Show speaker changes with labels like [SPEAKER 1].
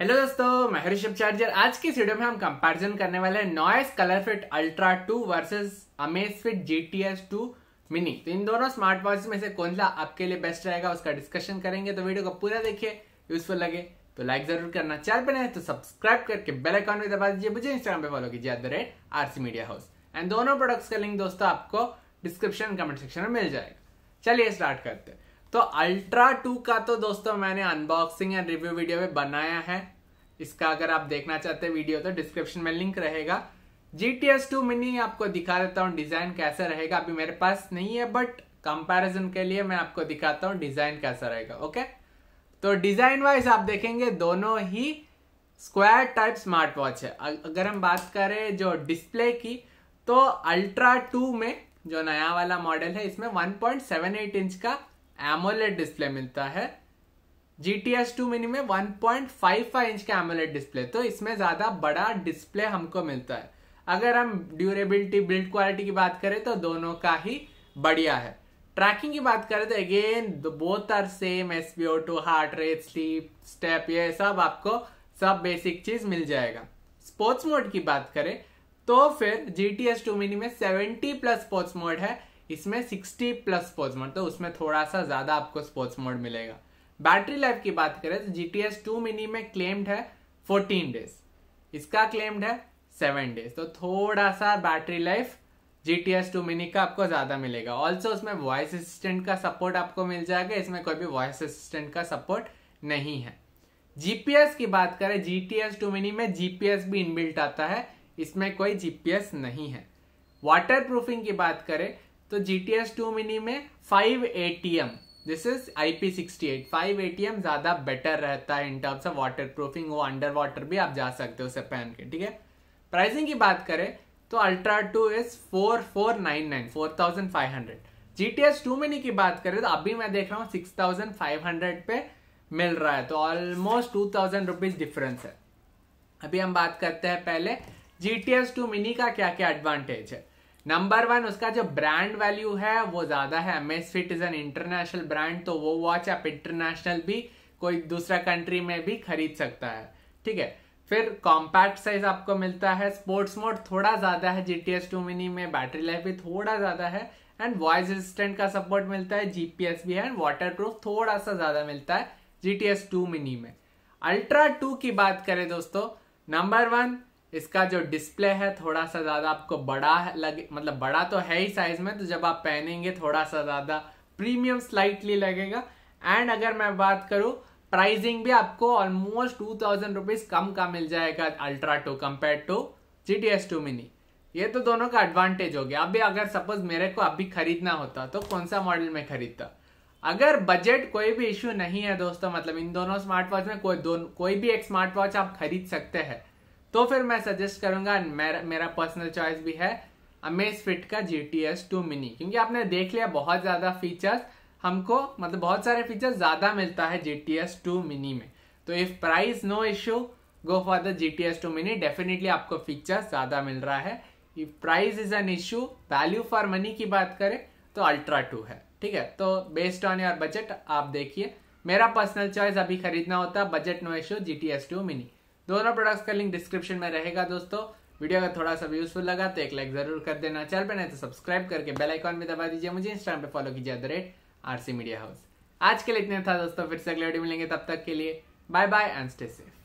[SPEAKER 1] hello दोस्तों मैं Harish charger आज की वीडियो में हम कंपैरिजन करने वाले हैं Noise ColorFit ultra two versus Amazfit G T S two mini तो इन दोनों स्मार्ट वॉच में से कौन सा आपके लिए बेस्ट रहेगा उसका डिस्कशन करेंगे तो वीडियो को पूरा देखिए यूजफुल लगे तो लाइक जरूर करना चैनल पर नहीं तो सब्सक्राइब करके बेल आइकॉन भी दबा दीजिए मुझे इंस्टाग्राम पे फॉलो कीजिए at the rate RC media house and दोनों प्रोडक्ट्स का लिंक दोस्तों आपको डिस्क्रिप्शन कमेंट सेक्शन में मिल जाएगा चलिए स्टार्ट करते हैं तो अल्ट्रा टू का तो दोस्तों मैंने अनबॉक्सिंग एंड रिव्यू वीडियो में बनाया है इसका अगर आप देखना चाहते हैं वीडियो तो डिस्क्रिप्शन में लिंक रहेगा G T S two mini आपको दिखा देता हूँ डिजाइन कैसा रहेगा अभी मेरे पास नहीं है बट कंपैरिजन के लिए मैं आपको दिखाता हूँ डिजाइन कैसा रहेगा ओके तो डिजाइन वाइज आप देखेंगे दोनों ही स्क्वायर टाइप स्मार्ट वॉच है अगर हम बात करें जो डिस्प्ले की तो अल्ट्रा टू में जो नया वाला मॉडल है इसमें वन इंच का एमोलेट डिस्प्ले मिलता है G T S two mini में one point five five inch का एमोलेट डिस्प्ले तो इसमें ज़्यादा बड़ा डिस्प्ले हमको मिलता है अगर हम ड्यूरेबिलिटी बिल्ड क्वालिटी की बात करें तो दोनों का ही बढ़िया है ट्रैकिंग की बात करें तो again both are same S P O two heart rate sleep step ये सब आपको सब बेसिक चीज मिल जाएगा स्पोर्ट्स मोड की बात करें तो फिर G T S two mini में सेवेंटी प्लस स्पोर्ट्स मोड है इसमें 60 प्लस स्पोर्ट्स मोड तो उसमें थोड़ा सा ज़्यादा आपको स्पोर्ट्स मोड मिलेगा बैटरी लाइफ की बात करें तो G T S two mini में क्लेम्ड है 14 डेज इसका क्लेम्ड है 7 डेज तो थोड़ा सा battery life G T S two mini का आपको ज़्यादा मिलेगा ऑल्सो उसमें वॉइस असिस्टेंट का सपोर्ट आपको मिल जाएगा इसमें कोई भी वॉइस असिस्टेंट का सपोर्ट नहीं है जीपीएस की बात करें G T S two mini में जीपीएस भी इनबिल्ट आता है इसमें कोई जीपीएस नहीं है वाटर प्रूफिंग की बात करें तो G T S two mini में five A T M this is I P sixty eight five A T M ज़्यादा बेटर रहता है in terms of waterproofing वो अंडर वाटर भी आप जा सकते हो उसे पहन के ठीक है प्राइसिंग की बात करें तो ultra two is four four nine nine four thousand five hundred G T S two mini की बात करें तो अभी मैं देख रहा हूँ सिक्स थाउजेंड फाइव हंड्रेड पे मिल रहा है तो almost two thousand rupees difference है अभी हम बात करते हैं पहले G T S two mini का क्या क्या एडवांटेज है नंबर वन उसका जो ब्रांड वैल्यू है वो ज्यादा है Amazfit is an international brand तो वो वॉच आप इंटरनेशनल भी कोई दूसरा कंट्री में भी खरीद सकता है ठीक है फिर कॉम्पैक्ट साइज आपको मिलता है स्पोर्ट्स मोड थोड़ा ज्यादा है जी टी टू मिनी में बैटरी लाइफ भी थोड़ा ज्यादा है एंड वॉइस असिस्टेंट का सपोर्ट मिलता है जीपीएस भी है एंड वाटर प्रूफ थोड़ा सा ज्यादा मिलता है G T S two mini में अल्ट्रा टू की बात करें दोस्तों नंबर वन इसका जो डिस्प्ले है थोड़ा सा ज़्यादा आपको बड़ा लगे मतलब बड़ा तो है ही साइज़ में तो जब आप पहनेंगे थोड़ा सा ज़्यादा प्रीमियम स्लाइटली लगेगा एंड अगर मैं बात करूं प्राइसिंग भी आपको ऑलमोस्ट टू थाउजेंड रुपीज़ कम का मिल जाएगा ultra two compare to G T S two mini ये तो दोनों का एडवांटेज हो गया अभी अगर सपोज मेरे को अभी खरीदना होता तो कौन सा मॉडल में खरीदता अगर बजट कोई भी इश्यू नहीं है दोस्तों मतलब इन दोनों स्मार्ट वॉच में कोई दोनों कोई भी एक स्मार्ट वॉच आप खरीद सकते हैं तो फिर मैं सजेस्ट करूंगा मेरा मेरा पर्सनल चॉइस भी है अमेज फिट का G T S two mini क्योंकि आपने देख लिया बहुत ज़्यादा फीचर्स हमको मतलब बहुत सारे फीचर्स ज़्यादा मिलता है G T S two mini में तो if price no issue go for the G T S two mini definitely आपको फीचर्स ज़्यादा मिल रहा है if price is an issue value for money की बात करें तो अल्ट्रा टू है ठीक है तो बेस्ड ऑन योर बजट आप देखिए मेरा पर्सनल चॉइस अभी खरीदना होता budget no issue G T S two mini दोनों प्रोडक्ट्स का लिंक डिस्क्रिप्शन में रहेगा दोस्तों वीडियो अगर थोड़ा सा यूजफुल लगा तो एक लाइक जरूर कर देना चैनल पर नहीं तो सब्सक्राइब करके बेल आइकॉन भी दबा दीजिए मुझे इंस्टाग्राम पे फॉलो कीजिए at the rate RC media house आज के लिए इतना था दोस्तों फिर से अगले वीडियो मिलेंगे तब तक के लिए bye bye and stay safe